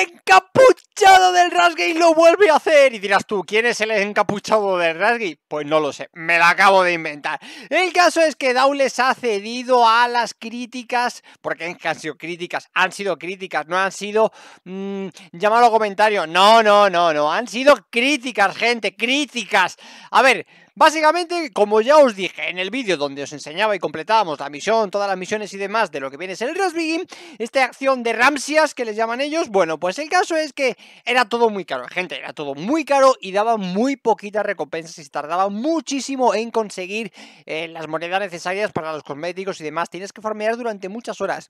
encapuchado del Y lo vuelve a hacer. Y dirás tú, ¿quién es el encapuchado del rasgue? Pues no lo sé, me la acabo de inventar. El caso es que Daules ha cedido a las críticas, porque han sido críticas, han sido críticas, no han sido, mm, llamarlo comentario, no, no, no, no, han sido críticas, gente, críticas. A ver... Básicamente, como ya os dije en el vídeo donde os enseñaba y completábamos la misión, todas las misiones y demás de lo que viene es el Game, esta acción de Ramsias, que les llaman ellos, bueno, pues el caso es que era todo muy caro, gente, era todo muy caro y daba muy poquitas recompensas y tardaba muchísimo en conseguir eh, las monedas necesarias para los cosméticos y demás. Tienes que farmear durante muchas horas.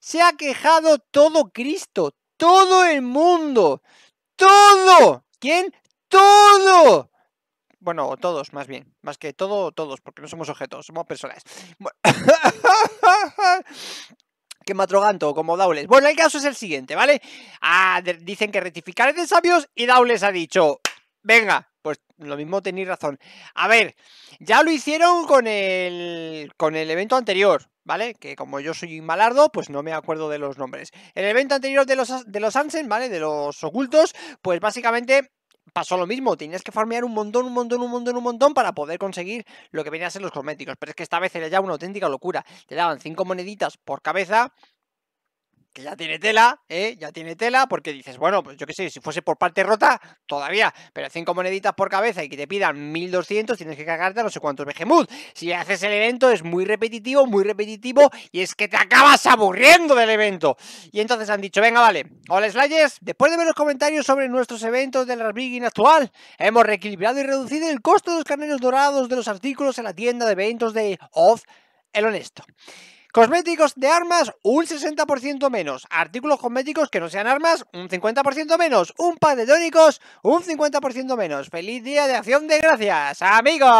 Se ha quejado todo Cristo, todo el mundo, todo. ¿Quién? Todo bueno, todos, más bien. Más que todo, todos, porque no somos objetos, somos personas. Qué que matroganto, como Daules. Bueno, el caso es el siguiente, ¿vale? Ah, dicen que rectificar es de sabios y Daules ha dicho, venga, pues lo mismo tenéis razón. A ver, ya lo hicieron con el, con el evento anterior, ¿vale? Que como yo soy malardo, pues no me acuerdo de los nombres. El evento anterior de los, de los Ansen, ¿vale? De los ocultos, pues básicamente pasó lo mismo, tenías que farmear un montón, un montón, un montón, un montón para poder conseguir lo que venían a ser los cosméticos. Pero es que esta vez era ya una auténtica locura. Te daban cinco moneditas por cabeza que ya tiene tela, ¿eh? ya tiene tela, porque dices, bueno, pues yo qué sé, si fuese por parte rota, todavía, pero cinco moneditas por cabeza y que te pidan 1200, tienes que cagarte a no sé cuántos behemoth. Si haces el evento, es muy repetitivo, muy repetitivo, y es que te acabas aburriendo del evento. Y entonces han dicho, venga, vale, hola Slayers, después de ver los comentarios sobre nuestros eventos del Rasbiggin actual, hemos reequilibrado y reducido el costo de los carneros dorados de los artículos en la tienda de eventos de Off el Honesto. Cosméticos de armas, un 60% menos. Artículos cosméticos que no sean armas, un 50% menos. Un par de tónicos, un 50% menos. ¡Feliz día de acción de gracias, amigos!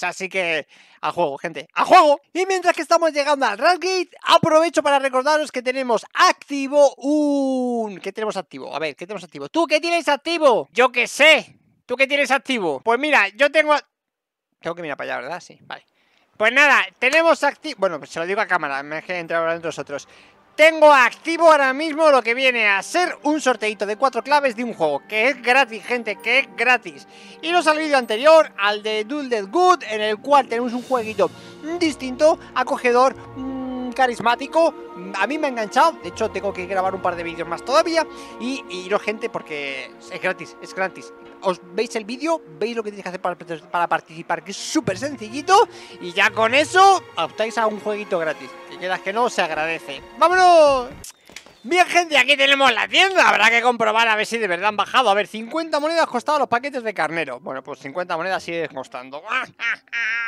Así que a juego, gente, ¡a juego. Y mientras que estamos llegando al Ratgate, aprovecho para recordaros que tenemos activo un... ¿Qué tenemos activo? A ver, ¿qué tenemos activo? ¿Tú qué tienes activo? Yo qué sé. ¿Tú qué tienes activo? Pues mira, yo tengo... Tengo que mirar para allá, ¿verdad? Sí, vale. Pues nada, tenemos activo. Bueno, pues se lo digo a cámara, me dejé entrar ahora entre nosotros. Tengo activo ahora mismo lo que viene a ser un sorteito de cuatro claves de un juego, que es gratis, gente, que es gratis. Y al vídeo anterior, al de Dul Dead Good, en el cual tenemos un jueguito distinto, acogedor, mm, carismático. A mí me ha enganchado, de hecho tengo que grabar un par de vídeos más todavía. Y, y gente, porque es gratis, es gratis os veis el vídeo, veis lo que tenéis que hacer para, participar, que es súper sencillito, y ya con eso optáis a un jueguito gratis. Que quieras que no, se agradece. ¡Vámonos! Bien, gente, aquí tenemos la tienda. Habrá que comprobar a ver si de verdad han bajado. A ver, 50 monedas costaba los paquetes de carnero. Bueno, pues 50 monedas sigue costando.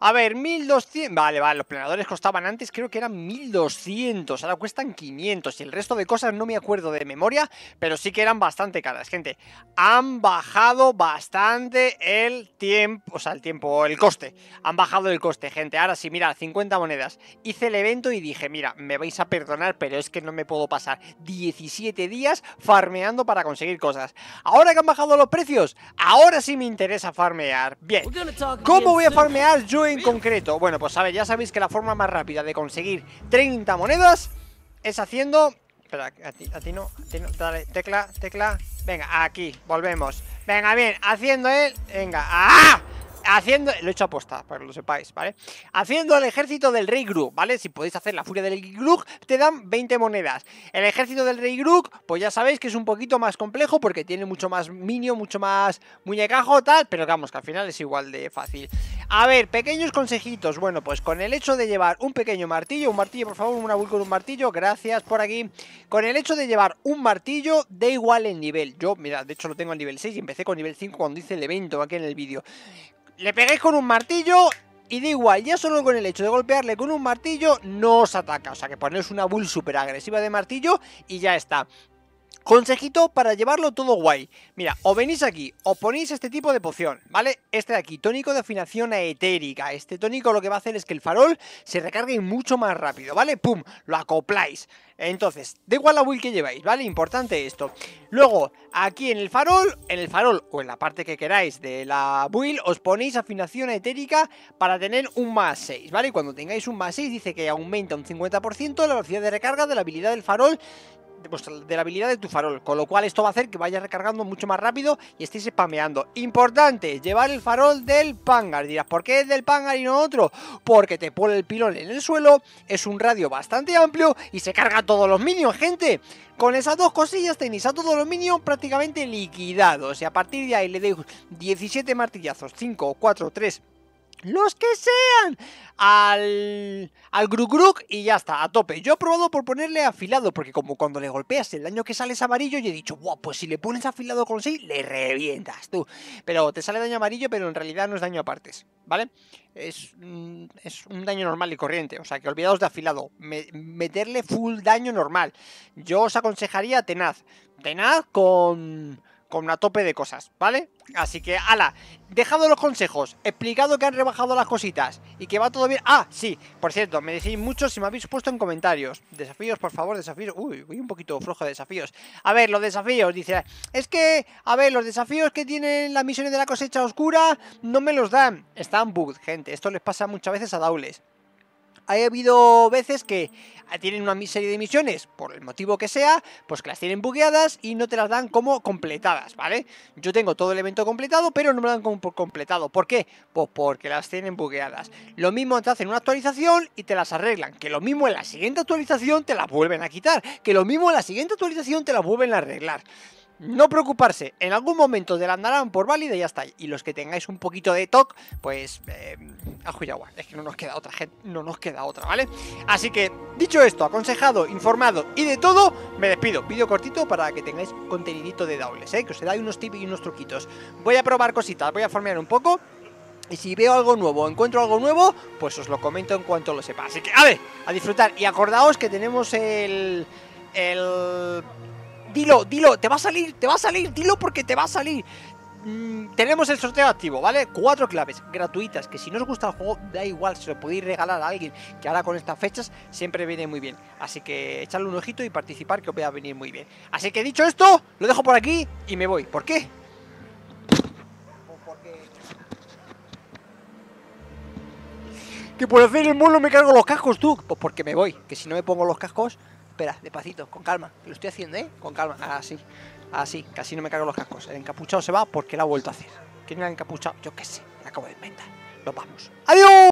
A ver, 1200. Vale, vale, los planadores costaban antes, creo que eran 1200. Ahora cuestan 500. Y el resto de cosas no me acuerdo de memoria, pero sí que eran bastante caras, gente. Han bajado bastante el tiempo, o sea, el tiempo, el coste. Han bajado el coste, gente. Ahora sí, mira, 50 monedas. Hice el evento y dije, mira, me vais a perdonar, pero es que no me puedo pasar 17 días farmeando para conseguir cosas. Ahora que han bajado los precios, ahora sí me interesa farmear. Bien, ¿cómo voy a farmear? yo en concreto? Bueno, pues ver, ya sabéis que la forma más rápida de conseguir 30 monedas es haciendo... Espera, a ti, no, a ti no, dale, tecla, tecla, venga, aquí, volvemos Venga, bien, haciendo el... venga, ¡ah! haciendo, lo he hecho aposta, para que lo sepáis, ¿vale? Haciendo el ejército del Rey Grug, ¿vale? Si podéis hacer la furia del Grug, te dan 20 monedas. El ejército del Rey Grug, pues ya sabéis que es un poquito más complejo porque tiene mucho más minio, mucho más muñecajo, tal, pero vamos, que al final es igual de fácil. A ver, pequeños consejitos. Bueno, pues con el hecho de llevar un pequeño martillo, un martillo, por favor, una bull con un martillo, gracias por aquí. Con el hecho de llevar un martillo da igual el nivel. Yo, mira, de hecho lo tengo en nivel 6 y empecé con nivel 5 cuando hice el evento aquí en el vídeo. Le peguéis con un martillo y da igual, ya solo con el hecho de golpearle con un martillo no os ataca. O sea que ponéis una bull súper agresiva de martillo y ya está. Consejito para llevarlo todo guay. Mira, o venís aquí, o ponéis este tipo de poción, ¿vale? Este de aquí, tónico de afinación etérica. Este tónico lo que va a hacer es que el farol se recargue mucho más rápido, ¿vale? ¡Pum! Lo acopláis. Entonces, da igual la build que lleváis, ¿vale? Importante esto. Luego, aquí en el farol, en el farol o en la parte que queráis de la build, os ponéis afinación etérica para tener un más 6, ¿vale? Y cuando tengáis un más 6, dice que aumenta un 50% la velocidad de recarga de la habilidad del farol pues, de la habilidad de tu farol, con lo cual esto va a hacer que vaya recargando mucho más rápido y estéis spameando. Importante, llevar el farol del Pangar. Dirás, ¿por qué es del Pangar y no otro? Porque te pone el pilón en el suelo, es un radio bastante amplio y se carga a todos los minions, gente. Con esas dos cosillas tenéis a todos los minions prácticamente liquidados. Y a partir de ahí le dejo 17 martillazos, 5, 4, 3, los que sean, al, al grugrug y ya está, a tope. Yo he probado por ponerle afilado, porque como cuando le golpeas el daño que sale es amarillo, Y he dicho, ¡Wow! pues si le pones afilado con 6, le revientas tú. Pero te sale daño amarillo, pero en realidad no es daño a partes, ¿vale? Es, mm, es un daño normal y corriente, o sea que olvidaos de afilado, meterle full daño normal. Yo os aconsejaría tenaz, tenaz con con una tope de cosas, ¿vale? Así que, ala, dejado los consejos, explicado que han rebajado las cositas y que va todo bien. Ah, sí, por cierto, me decís mucho si me habéis puesto en comentarios. Desafíos, por favor, desafíos. Uy, voy un poquito flojo de desafíos. A ver, los desafíos, dice, es que, a ver, los desafíos que tienen las misiones de la cosecha oscura no me los dan. Están bug gente, esto les pasa muchas veces a Daules ha habido veces que ah, tienen una serie de misiones, por el motivo que sea, pues que las tienen bugueadas y no te las dan como completadas, ¿vale? Yo tengo todo el evento completado, pero no me lo dan como completado. ¿Por qué? Pues porque las tienen bugueadas. Lo mismo te hacen una actualización y te las arreglan, que lo mismo en la siguiente actualización te las vuelven a quitar, que lo mismo en la siguiente actualización te las vuelven a arreglar no preocuparse, en algún momento del andarán por válida y ya está. Y los que tengáis un poquito de TOC, pues eh, Es que no nos queda otra, gente, no nos queda otra, ¿vale? Así que, dicho esto, aconsejado, informado y de todo, me despido. Vídeo cortito para que tengáis contenidito de dobles, ¿eh? Que os dais unos tips y unos truquitos. Voy a probar cositas, voy a formear un poco. Y si veo algo nuevo, encuentro algo nuevo, pues os lo comento en cuanto lo sepa. Así que, a ver, a disfrutar. Y acordaos que tenemos el... El dilo, dilo, te va a salir, te va a salir, dilo porque te va a salir. Mm, tenemos el sorteo activo, ¿vale? Cuatro claves gratuitas, que si no os gusta el juego, da igual, se lo podéis regalar a alguien, que ahora con estas fechas siempre viene muy bien. Así que echarle un ojito y participar, que os va a venir muy bien. Así que dicho esto, lo dejo por aquí y me voy. ¿Por qué? Que por hacer el mono me cargo los cascos, tú. Pues porque me voy, que si no me pongo los cascos, espera, pasito con calma. Lo estoy haciendo, ¿eh? Con calma. Así, así, casi no me cargo los cascos. El encapuchado se va porque la ha vuelto a hacer. ¿Quién era el encapuchado? Yo qué sé, me acabo de inventar. Nos vamos. ¡Adiós!